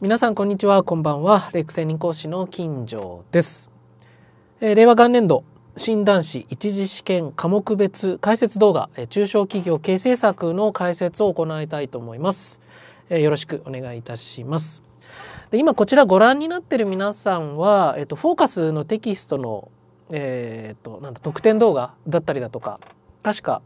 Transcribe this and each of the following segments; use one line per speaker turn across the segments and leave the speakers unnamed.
皆さんこんにちはこんばんはレクセニ講師の金城です、えー、令和元年度診断士一次試験科目別解説動画、えー、中小企業形成策の解説を行いたいと思います、えー、よろしくお願いいたしますで今こちらご覧になってる皆さんは、えーと、フォーカスのテキストの、えーとなんだ特典動画だったりだとか確か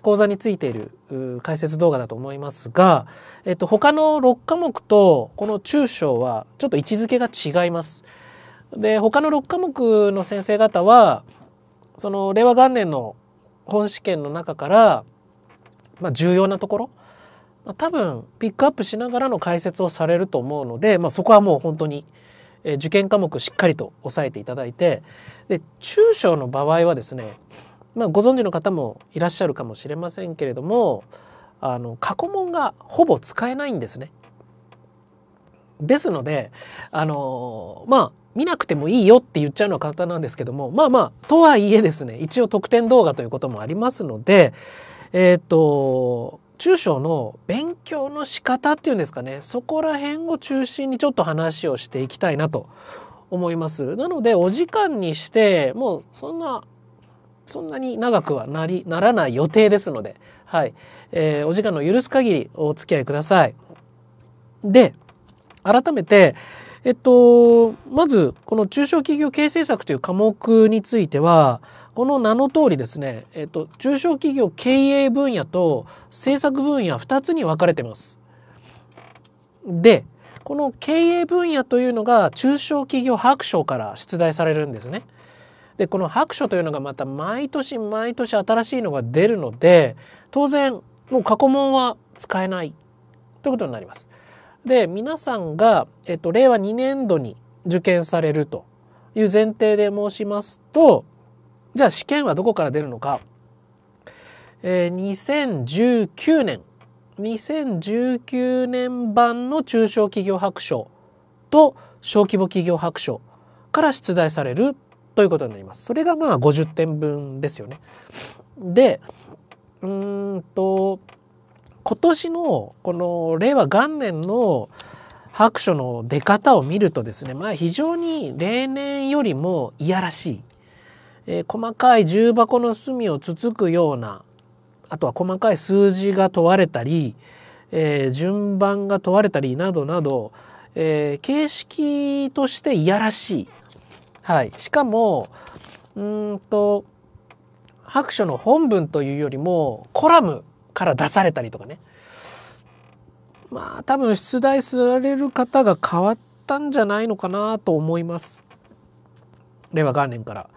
講座についている解説動画だと思いますが、えっと、他の6科目とこの中小はちょっと位置づけが違います。で、他の6科目の先生方は、その令和元年の本試験の中から、まあ、重要なところ、まあ、多分ピックアップしながらの解説をされると思うので、まあ、そこはもう本当に受験科目しっかりと押さえていただいて、で、中小の場合はですね、まあ、ご存知の方もいらっしゃるかもしれませんけれどもあの過去問がほぼ使えないんですね。ですのであのまあ見なくてもいいよって言っちゃうのは簡単なんですけどもまあまあとはいえですね一応特典動画ということもありますのでえっ、ー、と中小の勉強の仕方っていうんですかねそこら辺を中心にちょっと話をしていきたいなと思います。なのでお時間にしてもうそんなそんなに長くはなり、ならない予定ですので、はい。えー、お時間の許す限りお付き合いください。で、改めて、えっと、まず、この中小企業経営政策という科目については、この名の通りですね、えっと、中小企業経営分野と政策分野2つに分かれてます。で、この経営分野というのが中小企業白書から出題されるんですね。でこの白書というのがまた毎年毎年新しいのが出るので当然もう過去問は使えないということになります。で皆さんが、えっと、令和2年度に受験されるという前提で申しますとじゃあ試験はどこから出るのか、えー、2019年2019年版の中小企業白書と小規模企業白書から出題されるということになります。それがまあ50点分ですよね。で、うんと、今年のこの令和元年の白書の出方を見るとですね、まあ非常に例年よりもいやらしい。えー、細かい重箱の隅をつつくような、あとは細かい数字が問われたり、えー、順番が問われたりなどなど、えー、形式としていやらしいはい、しかもうんと白書の本文というよりもコラムから出されたりとかねまあ多分出題される方が変わったんじゃないのかなと思います令和元年から。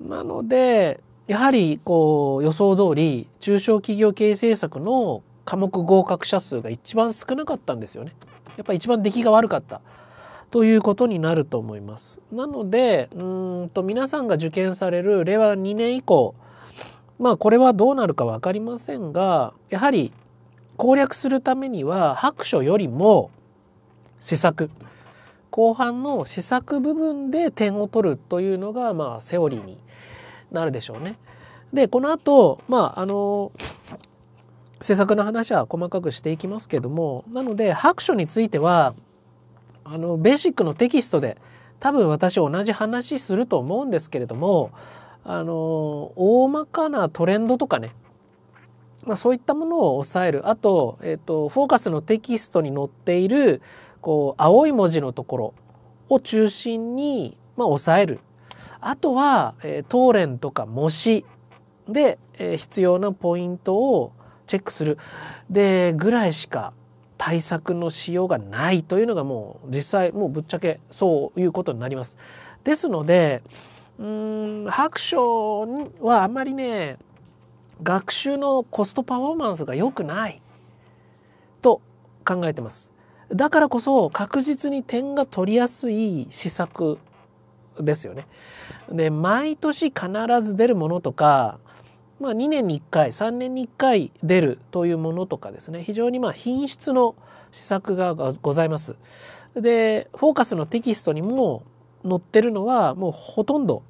なのでやはりこう予想通り中小企業経営政策の科目合格者数が一番少なかったんですよね。やっぱ一番出来が悪かった。ということになると思います。なので、うんと皆さんが受験される令和2年以降、まあこれはどうなるか分かりませんが、やはり攻略するためには白書よりも施策、後半の施策部分で点を取るというのが、まあセオリーになるでしょうね。で、この後、まああの、施策の話は細かくしていきますけども、なので白書については、あのベーシックのテキストで多分私同じ話すると思うんですけれどもあの大まかなトレンドとかねまあ、そういったものを抑えるあと,、えーと、フォーカスのテキストに載っているこう青い文字のところを中心に、まあ、さえるあとは、えー、レンとか模試で、えー、必要なポイントをチェックするでぐらいしか対策のしようがないというのがもう実際もうぶっちゃけそういうことになります。ですのでうーん白書はあんまりね学習のコストパフォーマンスが良くないと考えてます。だからこそ確実に点が取りやすい施策ですよね。で毎年必ず出るものとかまあ、2年に1回3年に1回出るというものとかですね非常にまあ品質の施策がございます。で「フォーカス」のテキストにも載ってるのはもうほとんど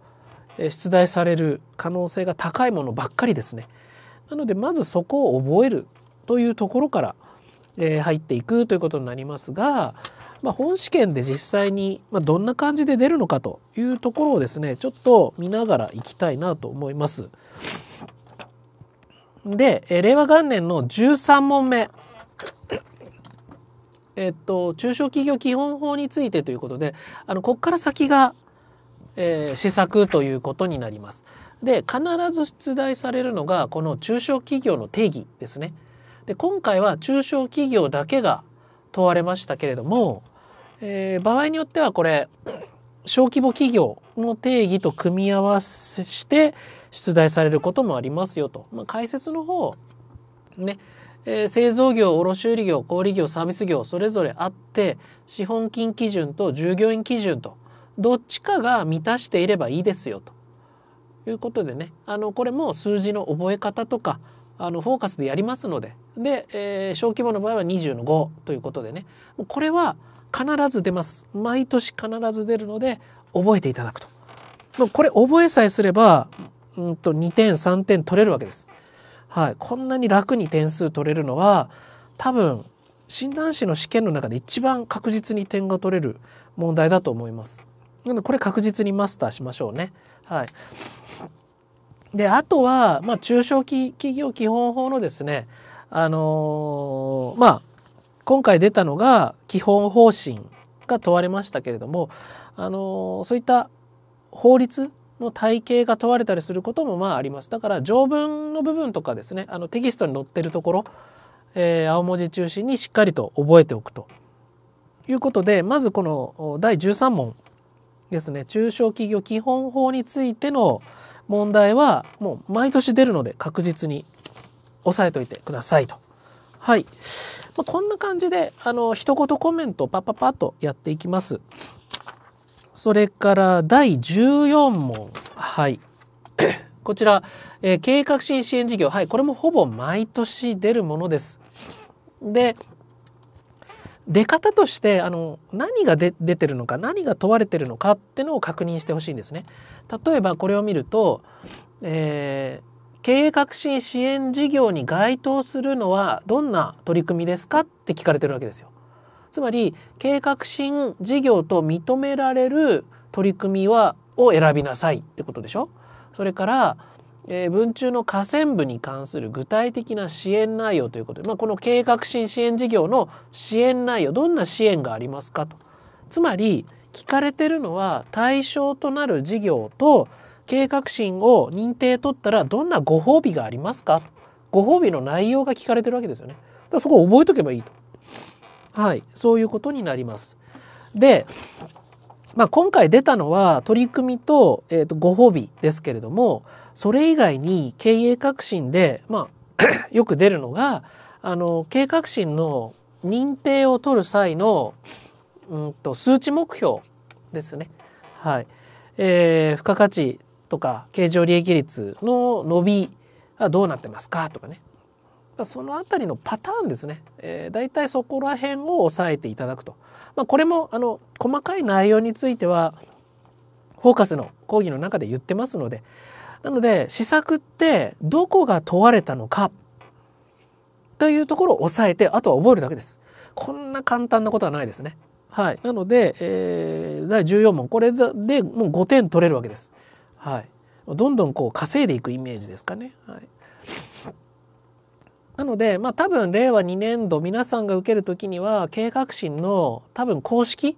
出題される可能性が高いものばっかりですね。なのでまずそこを覚えるというところから、え入っていくということになりますが、まあ、本試験で実際に、まどんな感じで出るのかというところをですねちょっと見ながらいきたいなと思います。で、え令和元年の13問目。えっと、中小企業基本法についてということで、あの、ここから先が、えー、施策ということになります。で、必ず出題されるのが、この中小企業の定義ですね。で、今回は中小企業だけが問われましたけれども、えー、場合によってはこれ、小規模企業の定義と組み合わせして出題されることもありますよと。まあ、解説の方、ね、えー、製造業、卸売業、小売業、サービス業、それぞれあって、資本金基準と従業員基準と、どっちかが満たしていればいいですよと。いうことでね、あの、これも数字の覚え方とか、あの、フォーカスでやりますので、で、えー、小規模の場合は20の5ということでね、これは、必ず出ます。毎年必ず出るので、覚えていただくと。これ覚えさえすれば、うんと2点、3点取れるわけです。はい。こんなに楽に点数取れるのは、多分、診断士の試験の中で一番確実に点が取れる問題だと思います。なので、これ確実にマスターしましょうね。はい。で、あとは、まあ、中小企業基本法のですね、あのー、まあ、今回出たのが基本方針が問われましたけれども、あのそういった法律の体系が問われたりすることもまああります。だから条文の部分とかですね、あのテキストに載ってるところ、えー、青文字中心にしっかりと覚えておくということで、まずこの第13問ですね、中小企業基本法についての問題はもう毎年出るので確実に押さえといてくださいと。はい。まあ、こんな感じで、あの、一言コメントをパパパッとやっていきます。それから第14問。はい。こちら、えー、計画新支援事業。はい。これもほぼ毎年出るものです。で、出方としてあの何が出てるのか何が問われてるのかってのを確認してほしいんですね。例えばこれを見ると、え経営革新支援事業に該当するのはどんな取り組みですかって聞かれてるわけですよ。つまり経営革新事業と認められる取り組みはを選びなさいってことでしょそれから、えー、文中の河川部に関する具体的な支援内容ということで、まあ、この経営革新支援事業の支援内容どんな支援がありますかと。つまり聞かれてるのは対象となる事業と計営革新を認定取ったらどんなご褒美がありますかご褒美の内容が聞かれてるわけですよね。だからそこを覚えとけばいいと。はい、そういうことになります。で、まあ、今回出たのは取り組みと,、えー、とご褒美ですけれどもそれ以外に経営革新で、まあ よく出るのがあの経営革新の認定を取る際の、うんと、と数値目標ですね。はいえー、付加価値とか経常利益率の伸びはどうなってますかとかねその辺りのパターンですね、えー、大体そこら辺を押さえていただくと、まあ、これもあの細かい内容についてはフォーカスの講義の中で言ってますのでなので試作ってどこが問われたのかというところを押さえてあとは覚えるだけです。こんな簡単なことはないですね。はい、なので、えー、第14問これでもう5点取れるわけです。はい、どんどんこう稼いでいくイメージですかね。はい、なので、まあ、多分令和2年度皆さんが受ける時には計画心の多分公式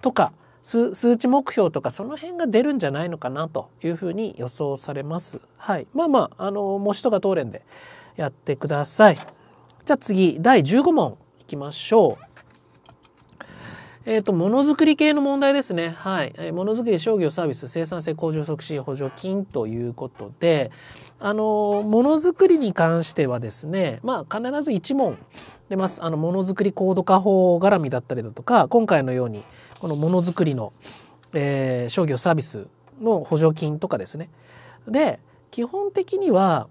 とか数値目標とかその辺が出るんじゃないのかなというふうに予想されます。はい、まあまああの模試とか答んでやってください。じゃあ次第15問いきましょう。えっ、ー、と、ものづくり系の問題ですね。はい。えー、ものづくり、商業、サービス、生産性向上促進補助金ということで、あの、ものづくりに関してはですね、まあ、必ず1問出ます。あの、ものづくり高度化法絡みだったりだとか、今回のように、このものづくりの、えー、商業、サービスの補助金とかですね。で、基本的には、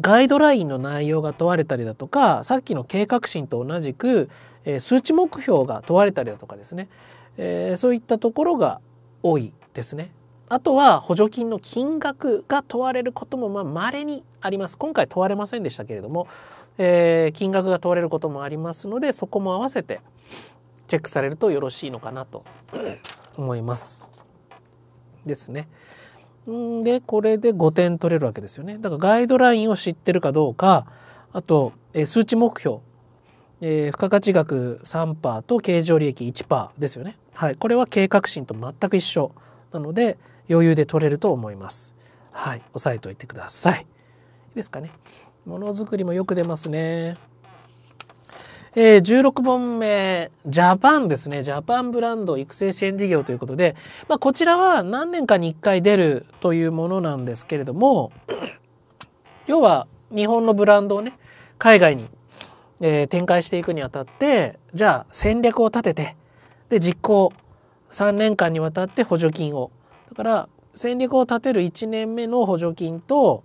ガイドラインの内容が問われたりだとかさっきの計画心と同じく、えー、数値目標が問われたりだとかですね、えー、そういったところが多いですね。あとは補助金の金額が問われることもまあ稀にあります。今回問われませんでしたけれども、えー、金額が問われることもありますので、そこも合わせてチェックされるとよろしいのかなと思います。ですね。で、これで5点取れるわけですよね。だからガイドラインを知ってるかどうか、あと、え数値目標、えー、付加価値額3%と経常利益1%ですよね。はい。これは計画心と全く一緒なので、余裕で取れると思います。はい。押さえておいてください。いいですかね。ものづくりもよく出ますね。えー、16本目、ジャパンですね。ジャパンブランド育成支援事業ということで、まあ、こちらは何年かに1回出るというものなんですけれども、要は日本のブランドをね、海外に、えー、展開していくにあたって、じゃあ戦略を立てて、で、実行、3年間にわたって補助金を。だから、戦略を立てる1年目の補助金と、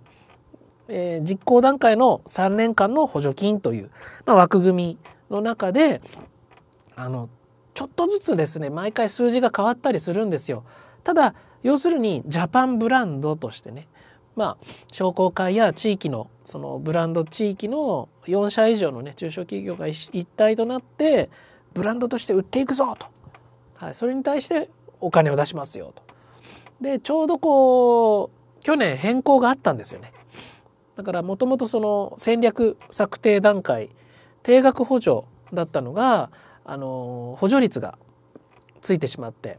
実行段階の3年間の補助金という、まあ、枠組みの中であのちょっとずつですね毎回数字が変わったりするんですよ。ただ要するにジャパンブランドとしてねまあ商工会や地域のそのブランド地域の4社以上のね中小企業が一体となってブランドとして売っていくぞと、はい、それに対してお金を出しますよと。でちょうどこう去年変更があったんですよね。だからもともとその戦略策定段階定額補助だったのがあの補助率がついてしまって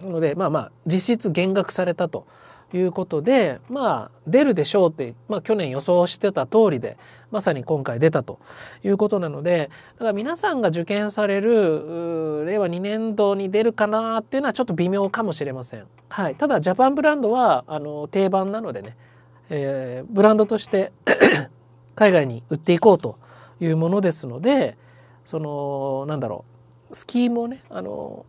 なのでまあまあ実質減額されたということでまあ出るでしょうって、まあ、去年予想してた通りでまさに今回出たということなのでだから皆さんが受験される令和2年度に出るかなっていうのはちょっと微妙かもしれません。はい、ただジャパンブランドはあの定番なのでね、えー、ブランドとして 海外に売っていこうと。いうものですのでそのなんだろうスキームをねあの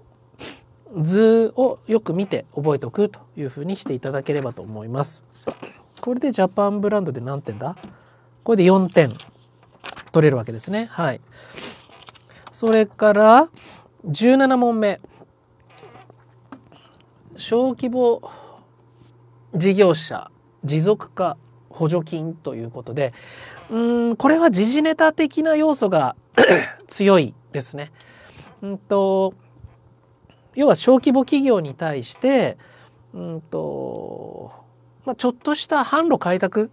図をよく見て覚えておくというふうにしていただければと思います。これでジャパンブランドで何点だこれで4点取れるわけですね。はい。それから17問目。小規模事業者持続化補助金ということでうんこれは時事ネタ的な要素が 強いですね。うんと要は小規模企業に対して、うんとまあ、ちょっとした販路開拓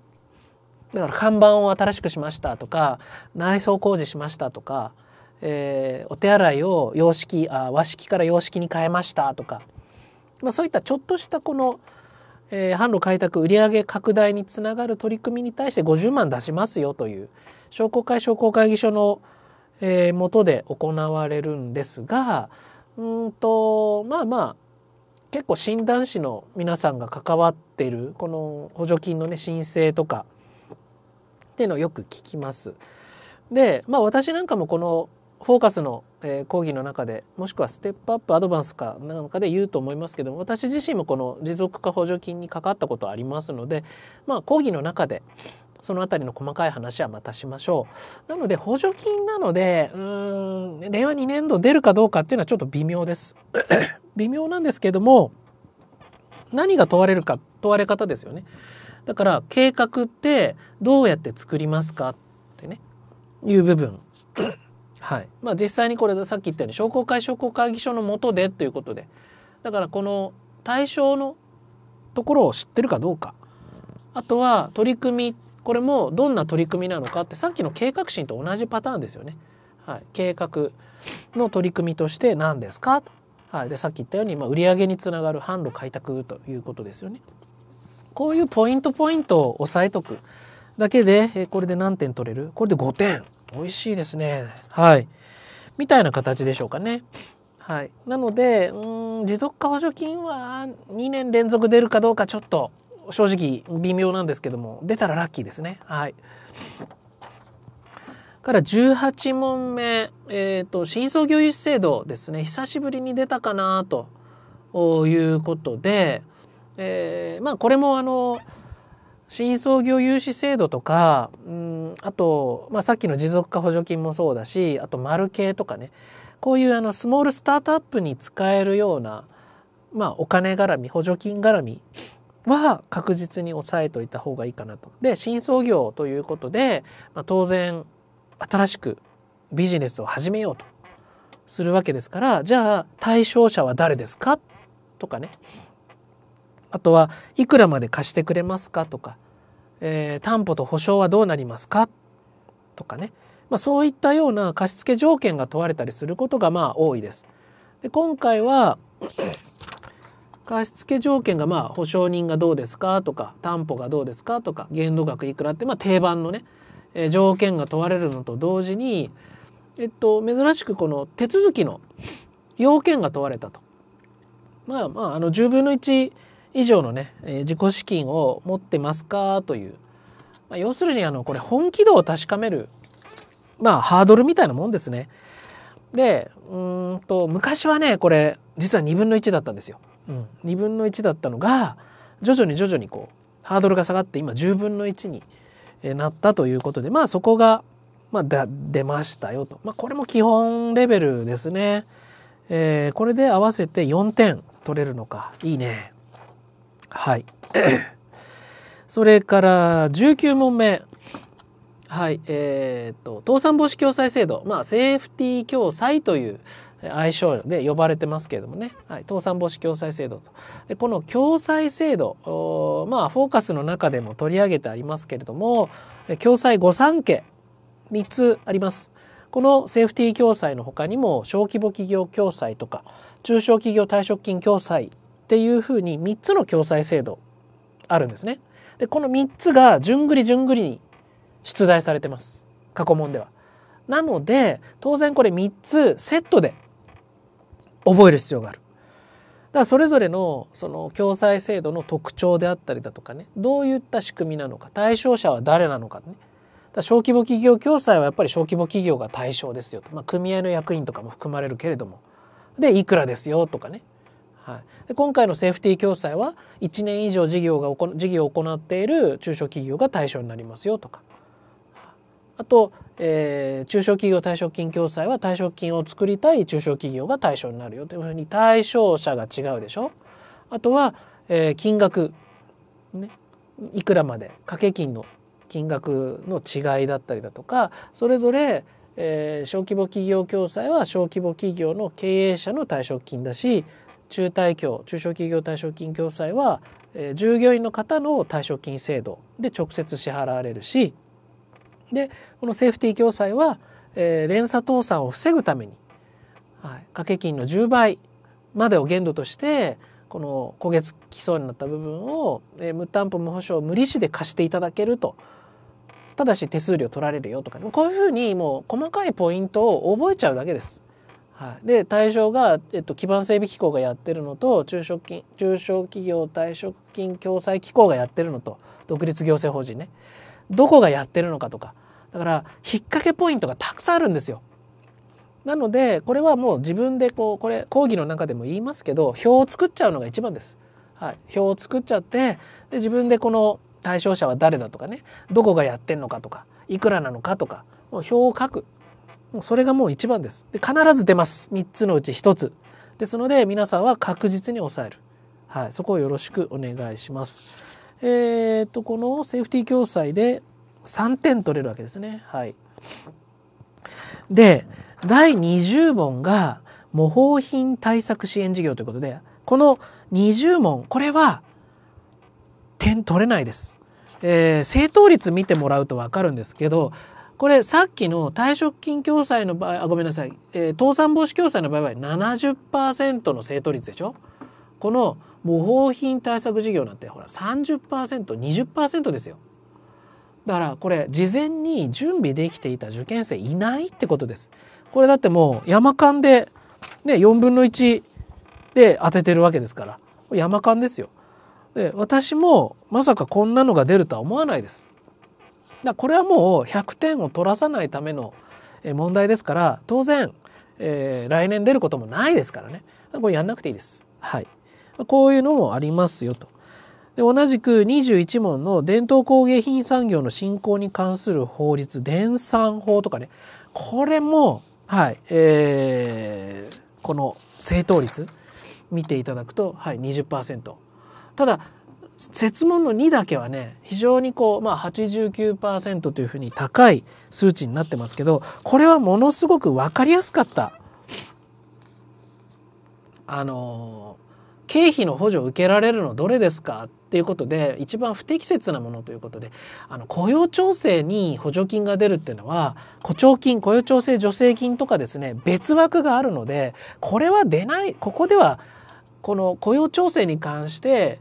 だから看板を新しくしましたとか内装工事しましたとか、えー、お手洗いを洋式あ和式から洋式に変えましたとか、まあ、そういったちょっとしたこのえー、販路開拓売上拡大につながる取り組みに対して50万出しますよという商工会商工会議所の、えー、元で行われるんですがうんとまあまあ結構診断士の皆さんが関わってるこの補助金のね申請とかっていうのをよく聞きます。でまあ私なんかもこのフォーカスの、え講義の中でもしくはステップアップアドバンスかなんかで言うと思いますけども私自身もこの持続化補助金に関わったことありますので、まあ、講義の中でその辺りの細かい話はまたしましょう。なので補助金なのでうん令和2年度出るかどうかっていうのはちょっと微妙です。微妙なんですけども何が問われるか問われ方ですよね。だから計画ってどうやって作りますかってねいう部分はい、まあ、実際にこれさっき言ったように商工会商工会議所のもとでということでだからこの対象のところを知ってるかどうかあとは取り組みこれもどんな取り組みなのかってさっきの計画心と同じパターンですよね。はい、計画の取り組みとして何ですかと、はい、でさっき言ったように、まあ、売上につながる販路開拓ということですよね。こういうポイントポイントを押さえとくだけで、えこれで何点取れるこれで5点美味しいですね。はい。みたいな形でしょうかね。はい。なので、うん、持続化補助金は2年連続出るかどうかちょっと正直微妙なんですけども、出たらラッキーですね。はい。から18問目、えっ、ー、と、新創業融資制度ですね。久しぶりに出たかなということで、えー、まあこれもあの、新創業融資制度とか、うん、あと、まあ、さっきの持続化補助金もそうだし、あと、丸系とかね、こういうあの、スモールスタートアップに使えるような、まあ、お金絡み、補助金絡みは確実に抑えといた方がいいかなと。で、新創業ということで、まあ、当然、新しくビジネスを始めようとするわけですから、じゃあ、対象者は誰ですかとかね。あとはいくらまで貸してくれますかとか、えー、担保と保証はどうなりますかとかね、まあ、そういったような貸付条件が問われたりすることがまあ多いです。で今回は 貸付条件がまあ保証人がどうですかとか担保がどうですかとか限度額いくらってまあ定番のね、え条件が問われるのと同時に、えっと、珍しくこの手続きの要件が問われたと。まあまあ、あの10分の以上のね、え自己資金を持ってますかという、まあ、要するにあのこれ本気度を確かめる、まあ、ハードルみたいなもんですね。でうんと昔はねこれ実は2分の1だったんですよ。うん、2分の1だったのが徐々に徐々にこうハードルが下がって今10分の1になったということでまあそこが、まあ、だ出ましたよと、まあ、これも基本レベルですね。えー、これで合わせて4点取れるのかいいね。はい。それから19問目。はい。えー、っと、倒産防止共済制度。まあ、セーフティー共済という愛称で呼ばれてますけれどもね。はい。倒産防止共済制度と。でこの共済制度、まあ、フォーカスの中でも取り上げてありますけれども、共済御三家、3つあります。このセーフティー共済の他にも、小規模企業共済とか、中小企業退職金共済っていうふうに3つの共済制度あるんですね。でこの3つが順繰り順繰りに出題されてます過去問では。なので当然これ3つセットで覚える必要がある。だからそれぞれのその共済制度の特徴であったりだとかねどういった仕組みなのか対象者は誰なのかねだ小規模企業共済はやっぱり小規模企業が対象ですよと、まあ、組合の役員とかも含まれるけれどもでいくらですよとかねはい、で今回のセーフティー共済は1年以上事業が事業を行っている中小企業が対象になりますよとかあと、えー、中小企業退職金共済は退職金を作りたい中小企業が対象になるよというふうに対象者が違うでしょあとは、えー、金額、ね、いくらまで掛け金の金額の違いだったりだとかそれぞれ、えー、小規模企業共済は小規模企業の経営者の退職金だし中大協中小企業退職金共済は、えー、従業員の方の退職金制度で直接支払われるしでこのセーフティー共済は、えー、連鎖倒産を防ぐために、はい、掛け金の10倍までを限度としてこの焦げ付きそうになった部分を、えー、無担保無保証無利子で貸していただけるとただし手数料取られるよとか、こういうふうにもう細かいポイントを覚えちゃうだけです。はい、で対象が、えっと、基盤整備機構がやってるのと中小金中小企業退職金共済機構がやってるのと独立行政法人ねどこがやってるのかとかだから引っ掛けポイントがたくさんあるんですよ。なのでこれはもう自分でこうこれ講義の中でも言いますけど表を作っちゃうのが一番です。はい、表を作っちゃってで自分でこの対象者は誰だとかねどこがやってんのかとかいくらなのかとかもう表を書くもうそれがもう一番です。で、必ず出ます。3つのうち1つ。ですので、皆さんは確実に抑える。はい。そこをよろしくお願いします。えー、っと、このセーフティー共済で3点取れるわけですね。はい。で、第20問が模倣品対策支援事業ということで、この20問、これは点取れないです。えー、正答率見てもらうと分かるんですけどこれさっきの退職金共済の場合あごめんなさい、えー、倒産防止共済の場合は70%の正答率でしょこの模倣品対策事業なんてほら 30%20% ですよだからこれ事前に準備できていた受験生いないってことですこれだってもう山間でね4分の1で当ててるわけですから山間ですよで私もまさかこんなのが出るとは思わないですだこれはもう100点を取らさないための問題ですから当然、えー、来年出ることもないですからねこれやんなくていいです。はい、こういうのもありますよと。で同じく21問の伝統工芸品産業の振興に関する法律伝産法とかねこれも、はいえー、この正答率見ていただくと、はい、20%。ただ設問の2だけはね非常にこう、まあ89、というふうに高い数値になってますけどこれはものすごく分かりやすかったあの経費の補助を受けられるのどれですかっていうことで一番不適切なものということであの雇用調整に補助金が出るっていうのは雇調金雇用調整助成金とかですね別枠があるのでこれは出ないここではこの雇用調整に関して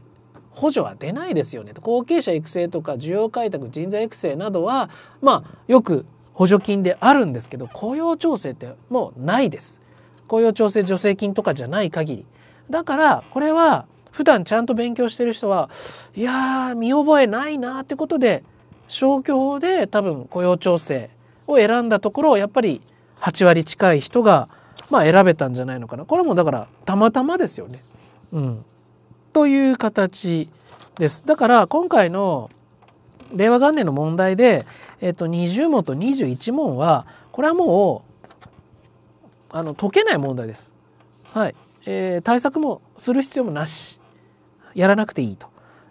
補助は出ないですよねと後継者育成とか需要開拓人材育成などはまあよく補助金であるんですけど雇用調整ってもうないです雇用調整助成金とかじゃない限りだからこれは普段ちゃんと勉強してる人はいやー見覚えないなってことで消去法で多分雇用調整を選んだところをやっぱり8割近い人がまあ選べたんじゃないのかなこれもだからたまたまですよね。うんという形です。だから今回の令和元年の問題で、えっと、20問と21問はこれはもうあの解けない問題です。はい、えー、対策もする必要もなしやらなくていいと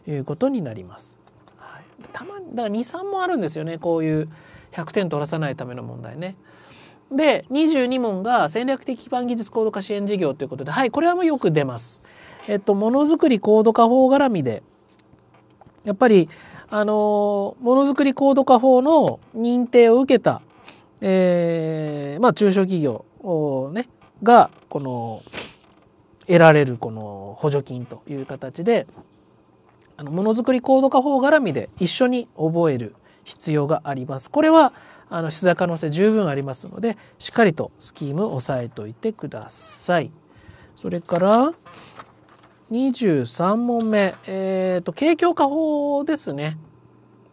いうことになります。はい、たまだから23問あるんですよねこういう100点取らさないための問題ね。で22問が戦略的基盤技術高度化支援事業ということではいこれはもうよく出ます。えっとものづくり高度化法絡みでやっぱりあのものづくり高度化法の認定を受けた、えー、まあ中小企業をねがこの得られるこの補助金という形であのものづくり高度化法絡みで一緒に覚える必要があります。これはあの取材可能性十分ありますのでしっかりとスキーム押さえておいてください。それから23問目、えっ、ー、と、景況化法ですね。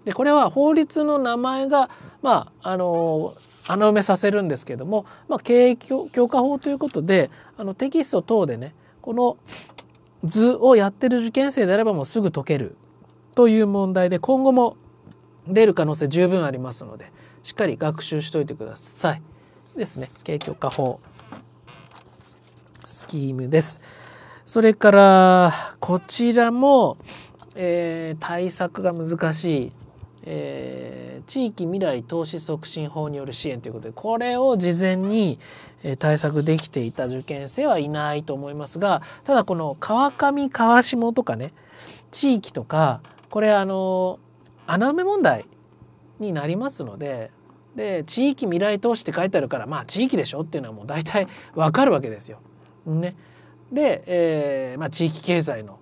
で、これは法律の名前が、まあ、あの、穴埋めさせるんですけども、まあ、景況化法ということで、あの、テキスト等でね、この図をやってる受験生であればもうすぐ解けるという問題で、今後も出る可能性十分ありますのでしっかり学習しといてください。ですね景況化法スキームです。それからこちらも、えー、対策が難しい、えー、地域未来投資促進法による支援ということでこれを事前にえ対策できていた受験生はいないと思いますがただこの川上川下とかね地域とかこれあのー穴埋め問題になりますのでで地域未来投資って書いてあるからまあ地域でしょっていうのはもう大体わかるわけですよ。ね、で、えーまあ、地域経済の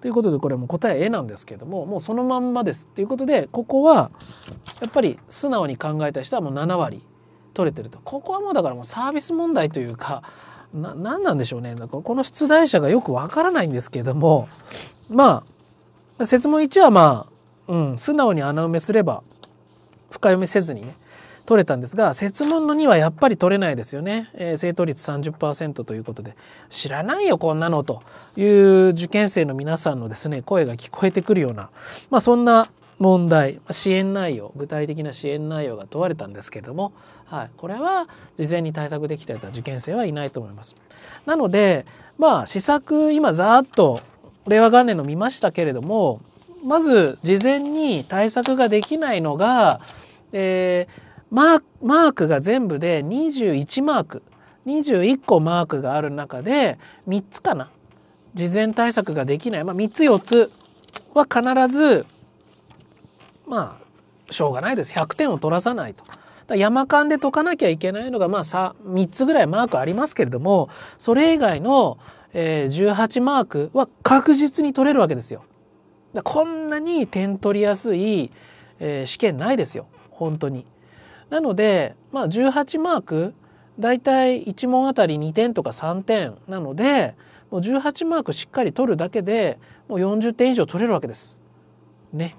ということでこれも答え A なんですけどももうそのまんまですっていうことでここはやっぱり素直に考えた人はもう7割取れてるとここはもうだからもうサービス問題というかな何なんでしょうねこの出題者がよくわからないんですけどもまあ設問1はまあうん、素直に穴埋めすれば深読みせずにね取れたんですが設問の2はやっぱり取れないですよね、えー、正答率30%ということで知らないよこんなのという受験生の皆さんのですね声が聞こえてくるような、まあ、そんな問題支援内容具体的な支援内容が問われたんですけれども、はい、これは事前に対策できていた受験生はいないと思います。なのでまあ試作今ざーっと令和元年の見ましたけれどもまず事前に対策ができないのが、えー、マークが全部で21マーク21個マークがある中で3つかな事前対策ができない、まあ、3つ4つは必ずまあしょうがないです100点を取らさないと。山間で解かなきゃいけないのが、まあ3、3つぐらいマークありますけれどもそれ以外の、えー、18マークは確実に取れるわけですよ。こんなに点取りやすい、えー、試験ないですよ本当に。なので、まあ、18マークだいたい1問あたり2点とか3点なのでもう18マークしっかり取るだけでもう40点以上取れるわけです。ね。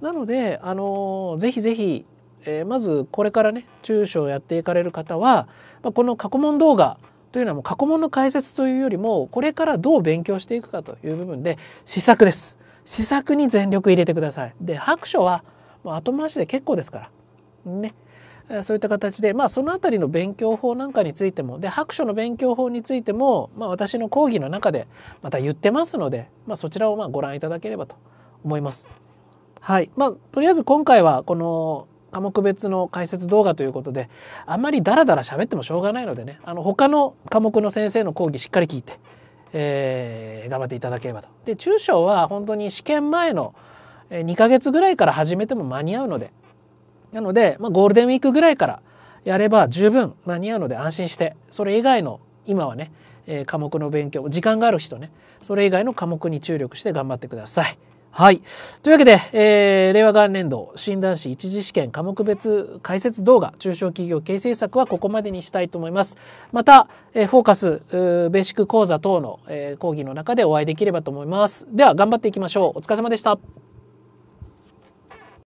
なので、あのー、ぜひぜひ、えー、まずこれからね中小やっていかれる方は、まあ、この過去問動画というのはもう過去問の解説というよりもこれからどう勉強していくかという部分で試作です。施策に全力入れてください。で白書は後回しで結構ですから。ね。そういった形で、まあ、その辺りの勉強法なんかについてもで白書の勉強法についても、まあ、私の講義の中でまた言ってますので、まあ、そちらをまご覧いただければと思います。はいまあ、とりあえず今回はこの科目別の解説動画ということであんまりダラダラ喋ってもしょうがないのでねあの他の科目の先生の講義しっかり聞いてえー、頑張っていただければと。で中小は本当に試験前の2ヶ月ぐらいから始めても間に合うのでなので、まあ、ゴールデンウィークぐらいからやれば十分間に合うので安心してそれ以外の今はね、えー、科目の勉強時間がある人ねそれ以外の科目に注力して頑張ってください。はい。というわけで、えー、令和元年度診断士一次試験科目別解説動画、中小企業形成策はここまでにしたいと思います。また、えー、フォーカス、ベーシック講座等の、えー、講義の中でお会いできればと思います。では、頑張っていきましょう。お疲れ様でした。